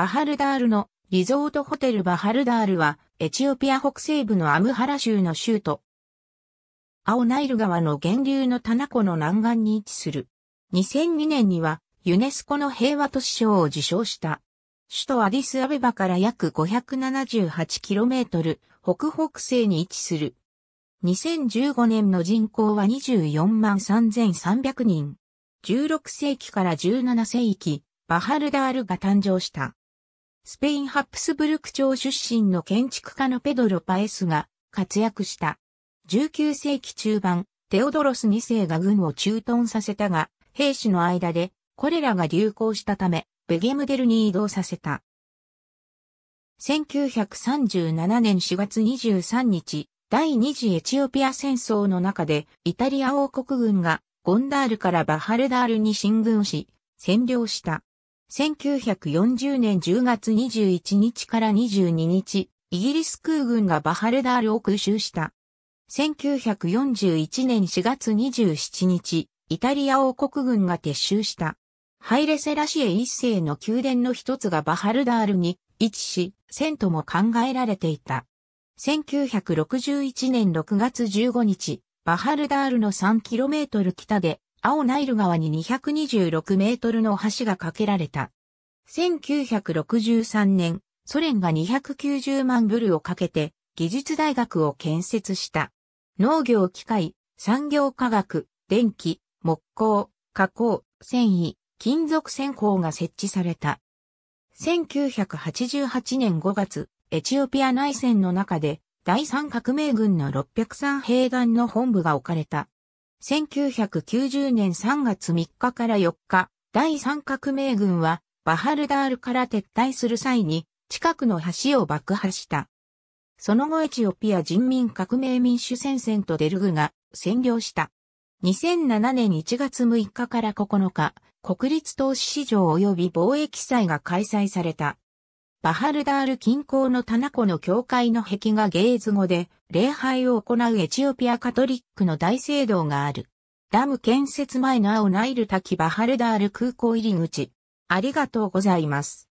バハルダールのリゾートホテルバハルダールはエチオピア北西部のアムハラ州の州都。青ナイル川の源流の棚湖の南岸に位置する。2002年にはユネスコの平和都市賞を受賞した。首都アディスアベバから約 578km 北北西に位置する。2015年の人口は24万3300人。16世紀から17世紀、バハルダールが誕生した。スペインハプスブルク朝出身の建築家のペドロ・パエスが活躍した。19世紀中盤、テオドロス2世が軍を駐屯させたが、兵士の間でこれらが流行したため、ベゲムデルに移動させた。1937年4月23日、第二次エチオピア戦争の中で、イタリア王国軍がゴンダールからバハルダールに進軍し、占領した。1940年10月21日から22日、イギリス空軍がバハルダールを空襲した。1941年4月27日、イタリア王国軍が撤収した。ハイレセラシエ一世の宮殿の一つがバハルダールに位置し、遷都も考えられていた。1961年6月15日、バハルダールの 3km 北で青ナイル川に226メートルの橋が架けられた。1963年、ソ連が290万ブルをかけて技術大学を建設した。農業機械、産業科学、電気、木工、加工、繊維、金属線香が設置された。1988年5月、エチオピア内戦の中で第三革命軍の603兵団の本部が置かれた。1990年3月3日から4日、第三革命軍はバハルダールから撤退する際に近くの橋を爆破した。その後エチオピア人民革命民主戦線とデルグが占領した。2007年1月6日から9日、国立投資市場及び貿易祭が開催された。バハルダール近郊のタナコの教会の壁画ゲーズ語で礼拝を行うエチオピアカトリックの大聖堂がある。ダム建設前の青ナイル滝バハルダール空港入り口。ありがとうございます。